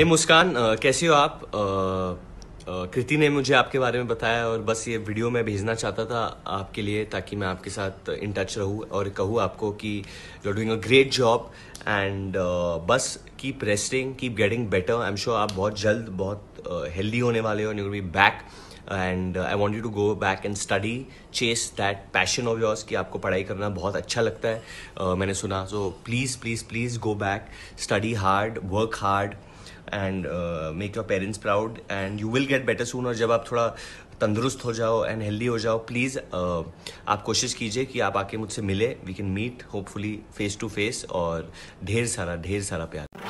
हे मुस्कान कैसे हो आप कृति ने मुझे आपके बारे में बताया और बस ये वीडियो मैं भेजना चाहता था आपके लिए ताकि मैं आपके साथ इन टच रहूँ और कहूँ आपको कि you are doing a great job and बस keep resting keep getting better I am sure आप बहुत जल्द बहुत हेल्दी uh, होने वाले हो and you be back and I want you to go back and study chase that passion of yours कि आपको पढ़ाई करना बहुत अच्छा लगता है uh, मैंने सुना so please please please go back study hard work hard and make your parents proud and you will get better soon और जब आप थोड़ा तंदुरुस्त हो जाओ एंड हेल्दी हो जाओ प्लीज़ uh, आप कोशिश कीजिए कि आप आके मुझसे मिले we can meet hopefully face to face और ढेर सारा ढेर सारा प्यार